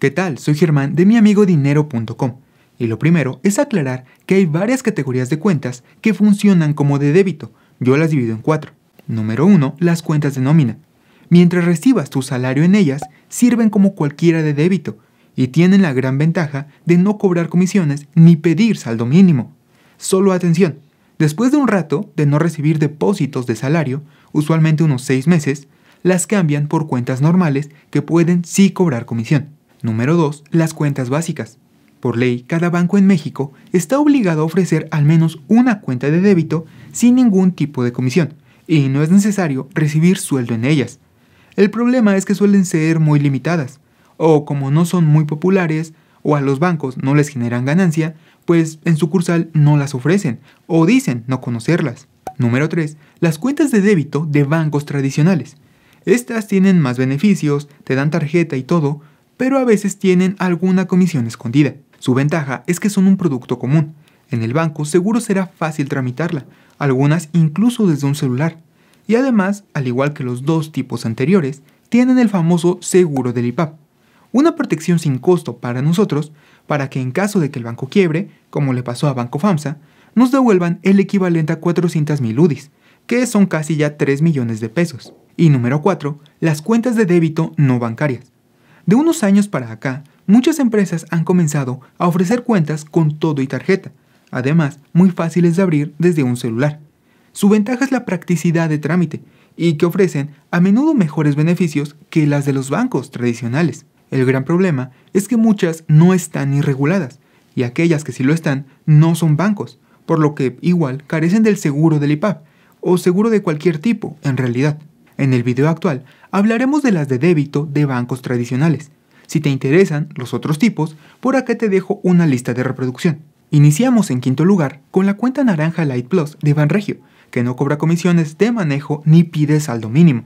¿Qué tal? Soy Germán de Dinero.com y lo primero es aclarar que hay varias categorías de cuentas que funcionan como de débito. Yo las divido en cuatro. Número uno, Las cuentas de nómina. Mientras recibas tu salario en ellas, sirven como cualquiera de débito y tienen la gran ventaja de no cobrar comisiones ni pedir saldo mínimo. Solo atención, después de un rato de no recibir depósitos de salario, usualmente unos seis meses, las cambian por cuentas normales que pueden sí cobrar comisión. Número 2. Las cuentas básicas. Por ley, cada banco en México está obligado a ofrecer al menos una cuenta de débito sin ningún tipo de comisión, y no es necesario recibir sueldo en ellas. El problema es que suelen ser muy limitadas, o como no son muy populares, o a los bancos no les generan ganancia, pues en sucursal no las ofrecen, o dicen no conocerlas. Número 3. Las cuentas de débito de bancos tradicionales. Estas tienen más beneficios, te dan tarjeta y todo, pero a veces tienen alguna comisión escondida. Su ventaja es que son un producto común. En el banco seguro será fácil tramitarla, algunas incluso desde un celular. Y además, al igual que los dos tipos anteriores, tienen el famoso seguro del IPAP, una protección sin costo para nosotros para que en caso de que el banco quiebre, como le pasó a Banco FAMSA, nos devuelvan el equivalente a 400.000 UDIs, que son casi ya 3 millones de pesos. Y número 4, las cuentas de débito no bancarias. De unos años para acá, muchas empresas han comenzado a ofrecer cuentas con todo y tarjeta, además muy fáciles de abrir desde un celular. Su ventaja es la practicidad de trámite y que ofrecen a menudo mejores beneficios que las de los bancos tradicionales. El gran problema es que muchas no están irreguladas y aquellas que sí lo están no son bancos, por lo que igual carecen del seguro del IPAP o seguro de cualquier tipo en realidad. En el video actual hablaremos de las de débito de bancos tradicionales. Si te interesan los otros tipos, por acá te dejo una lista de reproducción. Iniciamos en quinto lugar con la cuenta naranja Light Plus de Banregio, que no cobra comisiones de manejo ni pide saldo mínimo.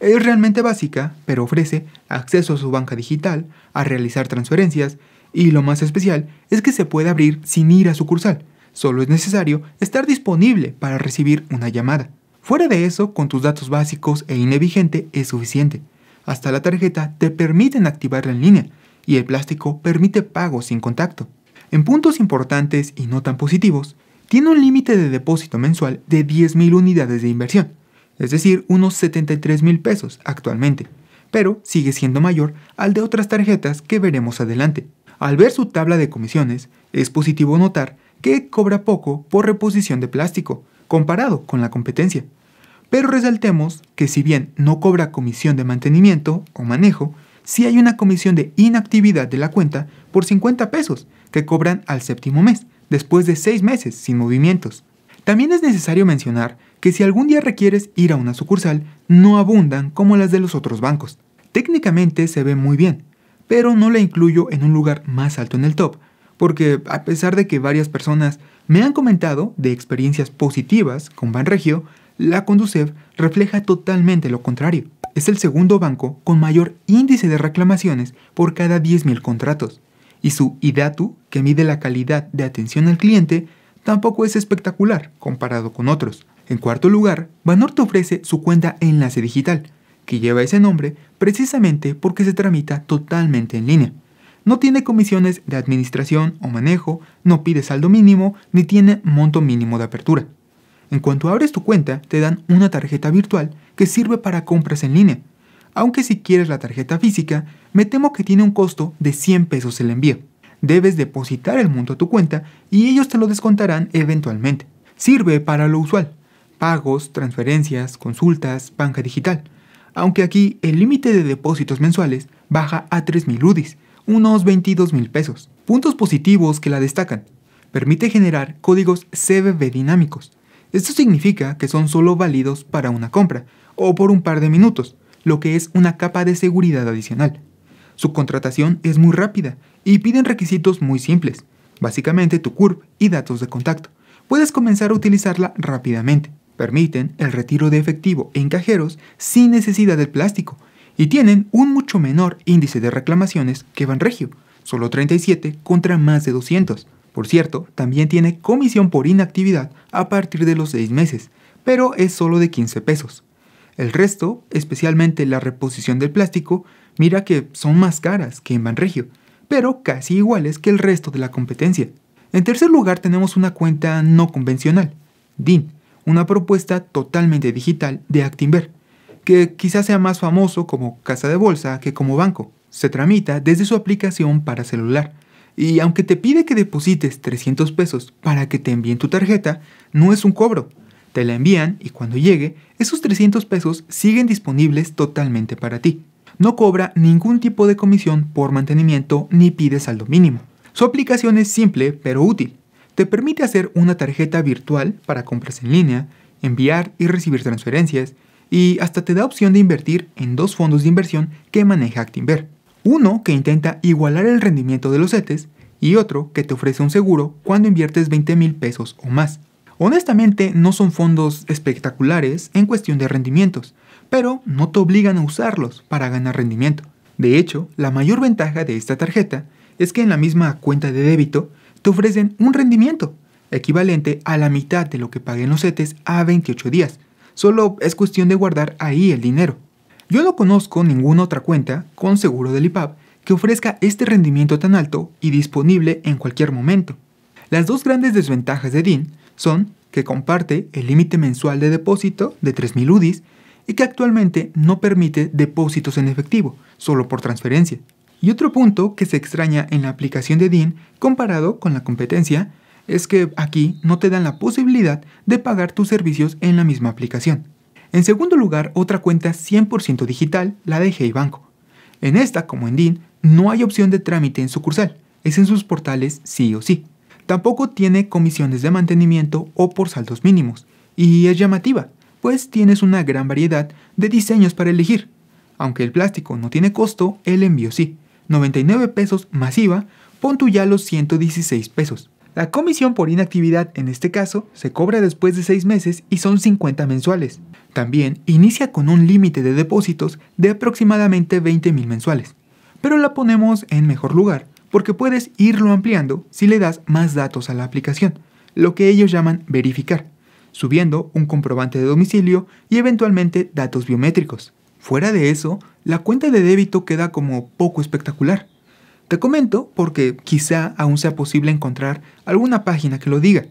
Es realmente básica, pero ofrece acceso a su banca digital, a realizar transferencias y lo más especial es que se puede abrir sin ir a sucursal. Solo es necesario estar disponible para recibir una llamada. Fuera de eso, con tus datos básicos e INE es suficiente. Hasta la tarjeta te permiten activarla en línea y el plástico permite pago sin contacto. En puntos importantes y no tan positivos, tiene un límite de depósito mensual de 10.000 unidades de inversión, es decir, unos 73.000 pesos actualmente, pero sigue siendo mayor al de otras tarjetas que veremos adelante. Al ver su tabla de comisiones, es positivo notar que cobra poco por reposición de plástico, comparado con la competencia. Pero resaltemos que si bien no cobra comisión de mantenimiento o manejo, sí hay una comisión de inactividad de la cuenta por 50 pesos que cobran al séptimo mes, después de 6 meses sin movimientos. También es necesario mencionar que si algún día requieres ir a una sucursal, no abundan como las de los otros bancos. Técnicamente se ve muy bien, pero no la incluyo en un lugar más alto en el top, porque a pesar de que varias personas me han comentado de experiencias positivas con Banregio, la Conducev refleja totalmente lo contrario. Es el segundo banco con mayor índice de reclamaciones por cada 10.000 contratos. Y su IDATU, que mide la calidad de atención al cliente, tampoco es espectacular comparado con otros. En cuarto lugar, Banorte ofrece su cuenta Enlace Digital, que lleva ese nombre precisamente porque se tramita totalmente en línea. No tiene comisiones de administración o manejo, no pide saldo mínimo, ni tiene monto mínimo de apertura. En cuanto abres tu cuenta, te dan una tarjeta virtual que sirve para compras en línea. Aunque si quieres la tarjeta física, me temo que tiene un costo de 100 pesos el envío. Debes depositar el monto a tu cuenta y ellos te lo descontarán eventualmente. Sirve para lo usual, pagos, transferencias, consultas, banca digital. Aunque aquí el límite de depósitos mensuales baja a 3.000 UDIs, unos 22 mil pesos. Puntos positivos que la destacan. Permite generar códigos CBB dinámicos. Esto significa que son solo válidos para una compra o por un par de minutos, lo que es una capa de seguridad adicional. Su contratación es muy rápida y piden requisitos muy simples, básicamente tu CURP y datos de contacto. Puedes comenzar a utilizarla rápidamente. Permiten el retiro de efectivo en cajeros sin necesidad del plástico y tienen un mucho menor índice de reclamaciones que Regio, solo 37 contra más de 200. Por cierto, también tiene comisión por inactividad a partir de los 6 meses, pero es solo de 15 pesos. El resto, especialmente la reposición del plástico, mira que son más caras que en Banregio, pero casi iguales que el resto de la competencia. En tercer lugar tenemos una cuenta no convencional, DIN, una propuesta totalmente digital de Actinver, que quizás sea más famoso como casa de bolsa que como banco. Se tramita desde su aplicación para celular. Y aunque te pide que deposites 300 pesos para que te envíen tu tarjeta, no es un cobro. Te la envían y cuando llegue, esos 300 pesos siguen disponibles totalmente para ti. No cobra ningún tipo de comisión por mantenimiento ni pide saldo mínimo. Su aplicación es simple pero útil. Te permite hacer una tarjeta virtual para compras en línea, enviar y recibir transferencias, y hasta te da opción de invertir en dos fondos de inversión que maneja Actinver. Uno que intenta igualar el rendimiento de los ETEs y otro que te ofrece un seguro cuando inviertes 20 mil pesos o más. Honestamente no son fondos espectaculares en cuestión de rendimientos, pero no te obligan a usarlos para ganar rendimiento. De hecho, la mayor ventaja de esta tarjeta es que en la misma cuenta de débito te ofrecen un rendimiento equivalente a la mitad de lo que paguen los ETEs a 28 días, solo es cuestión de guardar ahí el dinero. Yo no conozco ninguna otra cuenta con seguro del IPAP que ofrezca este rendimiento tan alto y disponible en cualquier momento. Las dos grandes desventajas de DIN son que comparte el límite mensual de depósito de 3.000 UDIs y que actualmente no permite depósitos en efectivo, solo por transferencia. Y otro punto que se extraña en la aplicación de DIN comparado con la competencia es que aquí no te dan la posibilidad de pagar tus servicios en la misma aplicación. En segundo lugar, otra cuenta 100% digital, la de Hey Banco. En esta, como en DIN, no hay opción de trámite en sucursal, es en sus portales sí o sí. Tampoco tiene comisiones de mantenimiento o por saldos mínimos, y es llamativa, pues tienes una gran variedad de diseños para elegir. Aunque el plástico no tiene costo, el envío sí, 99 pesos masiva, pon tú ya los 116 pesos. La comisión por inactividad en este caso se cobra después de 6 meses y son 50 mensuales. También inicia con un límite de depósitos de aproximadamente 20 mil mensuales, pero la ponemos en mejor lugar porque puedes irlo ampliando si le das más datos a la aplicación, lo que ellos llaman verificar, subiendo un comprobante de domicilio y eventualmente datos biométricos. Fuera de eso, la cuenta de débito queda como poco espectacular, te comento porque quizá aún sea posible encontrar alguna página que lo diga.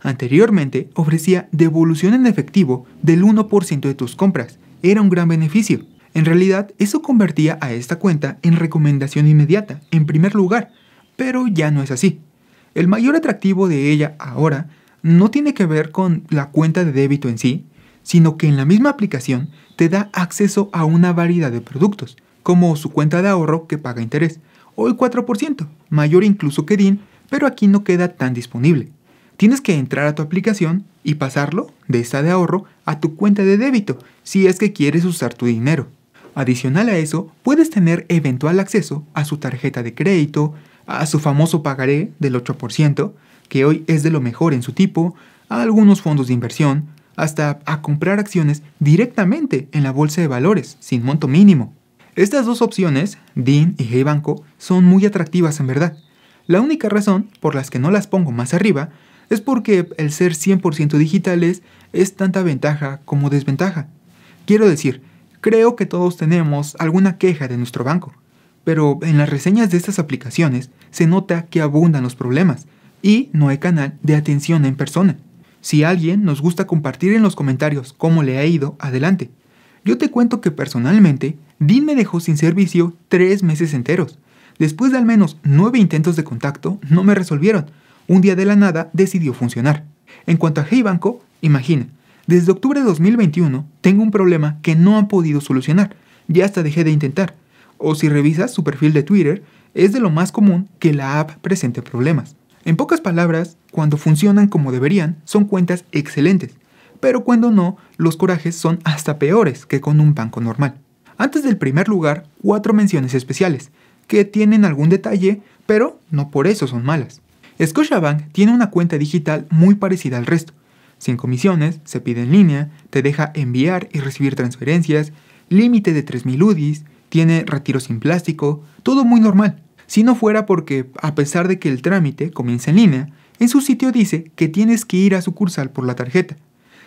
Anteriormente ofrecía devolución en efectivo del 1% de tus compras. Era un gran beneficio. En realidad, eso convertía a esta cuenta en recomendación inmediata, en primer lugar, pero ya no es así. El mayor atractivo de ella ahora no tiene que ver con la cuenta de débito en sí, sino que en la misma aplicación te da acceso a una variedad de productos, como su cuenta de ahorro que paga interés, hoy 4%, mayor incluso que DIN, pero aquí no queda tan disponible. Tienes que entrar a tu aplicación y pasarlo de esta de ahorro a tu cuenta de débito si es que quieres usar tu dinero. Adicional a eso, puedes tener eventual acceso a su tarjeta de crédito, a su famoso pagaré del 8%, que hoy es de lo mejor en su tipo, a algunos fondos de inversión, hasta a comprar acciones directamente en la bolsa de valores, sin monto mínimo. Estas dos opciones, DIN y Hey Banco, son muy atractivas en verdad. La única razón por las que no las pongo más arriba es porque el ser 100% digitales es tanta ventaja como desventaja. Quiero decir, creo que todos tenemos alguna queja de nuestro banco, pero en las reseñas de estas aplicaciones se nota que abundan los problemas y no hay canal de atención en persona. Si alguien nos gusta compartir en los comentarios cómo le ha ido, adelante. Yo te cuento que personalmente Dean me dejó sin servicio tres meses enteros. Después de al menos nueve intentos de contacto, no me resolvieron. Un día de la nada decidió funcionar. En cuanto a Hey Banco, imagina, desde octubre de 2021 tengo un problema que no han podido solucionar. Ya hasta dejé de intentar. O si revisas su perfil de Twitter, es de lo más común que la app presente problemas. En pocas palabras, cuando funcionan como deberían, son cuentas excelentes, pero cuando no, los corajes son hasta peores que con un banco normal. Antes del primer lugar, cuatro menciones especiales, que tienen algún detalle, pero no por eso son malas. Scotiabank tiene una cuenta digital muy parecida al resto. Sin comisiones, se pide en línea, te deja enviar y recibir transferencias, límite de 3.000 UDIs, tiene retiro sin plástico, todo muy normal. Si no fuera porque, a pesar de que el trámite comienza en línea, en su sitio dice que tienes que ir a sucursal por la tarjeta.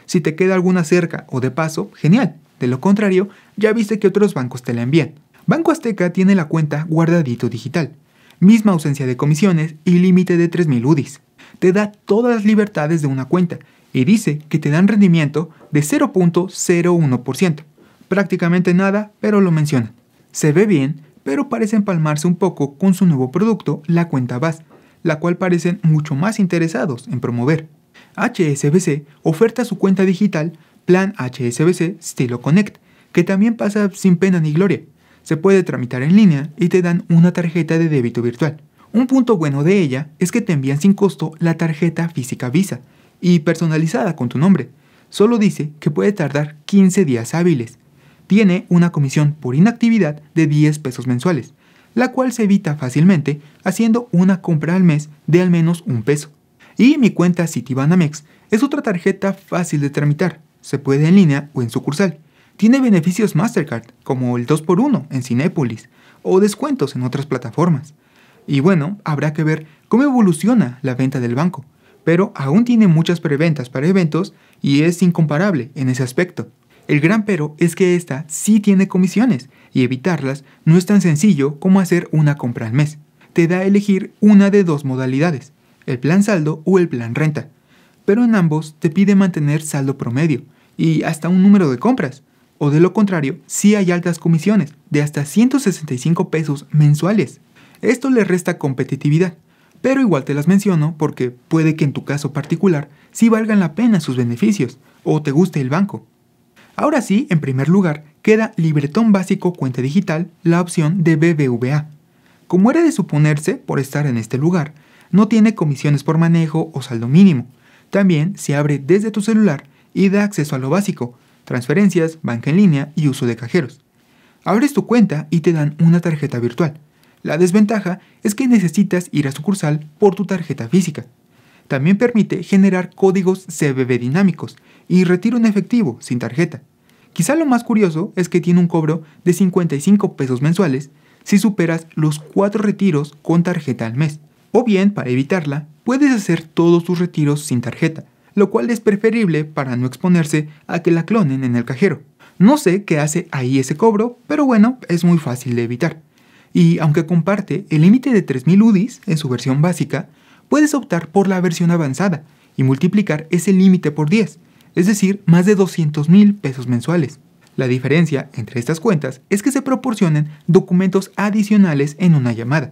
Si te queda alguna cerca o de paso, genial. De lo contrario, ya viste que otros bancos te la envían. Banco Azteca tiene la cuenta guardadito digital, misma ausencia de comisiones y límite de 3.000 UDIs. Te da todas las libertades de una cuenta y dice que te dan rendimiento de 0.01%. Prácticamente nada, pero lo mencionan. Se ve bien, pero parece empalmarse un poco con su nuevo producto, la cuenta BAS, la cual parecen mucho más interesados en promover. HSBC oferta su cuenta digital Plan HSBC Stilo Connect, que también pasa sin pena ni gloria. Se puede tramitar en línea y te dan una tarjeta de débito virtual. Un punto bueno de ella es que te envían sin costo la tarjeta física Visa y personalizada con tu nombre. Solo dice que puede tardar 15 días hábiles. Tiene una comisión por inactividad de 10 pesos mensuales, la cual se evita fácilmente haciendo una compra al mes de al menos un peso. Y mi cuenta Citibanamex es otra tarjeta fácil de tramitar. Se puede en línea o en sucursal. Tiene beneficios Mastercard, como el 2x1 en Cinépolis, o descuentos en otras plataformas. Y bueno, habrá que ver cómo evoluciona la venta del banco, pero aún tiene muchas preventas para eventos y es incomparable en ese aspecto. El gran pero es que esta sí tiene comisiones y evitarlas no es tan sencillo como hacer una compra al mes. Te da a elegir una de dos modalidades, el plan saldo o el plan renta, pero en ambos te pide mantener saldo promedio, y hasta un número de compras. O de lo contrario, si hay altas comisiones, de hasta 165 pesos mensuales. Esto le resta competitividad, pero igual te las menciono porque puede que en tu caso particular sí valgan la pena sus beneficios, o te guste el banco. Ahora sí, en primer lugar, queda Libretón Básico Cuenta Digital, la opción de BBVA. Como era de suponerse, por estar en este lugar, no tiene comisiones por manejo o saldo mínimo. También se abre desde tu celular y da acceso a lo básico, transferencias, banca en línea y uso de cajeros. Abres tu cuenta y te dan una tarjeta virtual. La desventaja es que necesitas ir a sucursal por tu tarjeta física. También permite generar códigos CBB dinámicos y retiro en efectivo sin tarjeta. Quizá lo más curioso es que tiene un cobro de 55 pesos mensuales si superas los 4 retiros con tarjeta al mes. O bien, para evitarla, puedes hacer todos tus retiros sin tarjeta, lo cual es preferible para no exponerse a que la clonen en el cajero. No sé qué hace ahí ese cobro, pero bueno, es muy fácil de evitar. Y aunque comparte el límite de 3000 UDIs en su versión básica, puedes optar por la versión avanzada y multiplicar ese límite por 10, es decir, más de 200,000 pesos mensuales. La diferencia entre estas cuentas es que se proporcionan documentos adicionales en una llamada.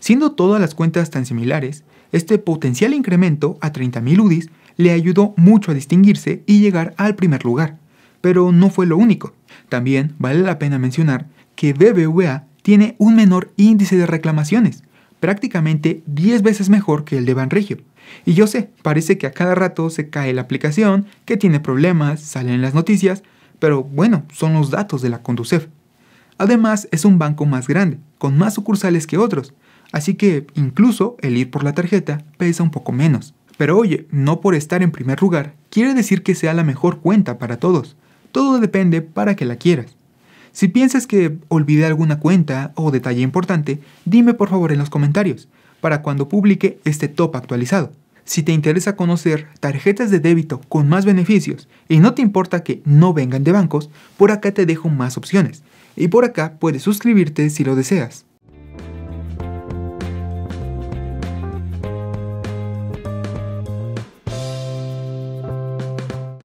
Siendo todas las cuentas tan similares, este potencial incremento a 30.000 UDIs le ayudó mucho a distinguirse y llegar al primer lugar. Pero no fue lo único. También vale la pena mencionar que BBVA tiene un menor índice de reclamaciones, prácticamente 10 veces mejor que el de Banregio. Y yo sé, parece que a cada rato se cae la aplicación, que tiene problemas, salen las noticias, pero bueno, son los datos de la Conducef. Además, es un banco más grande, con más sucursales que otros, así que incluso el ir por la tarjeta pesa un poco menos. Pero oye, no por estar en primer lugar quiere decir que sea la mejor cuenta para todos. Todo depende para que la quieras. Si piensas que olvidé alguna cuenta o detalle importante, dime por favor en los comentarios, para cuando publique este top actualizado. Si te interesa conocer tarjetas de débito con más beneficios y no te importa que no vengan de bancos, por acá te dejo más opciones. Y por acá puedes suscribirte si lo deseas.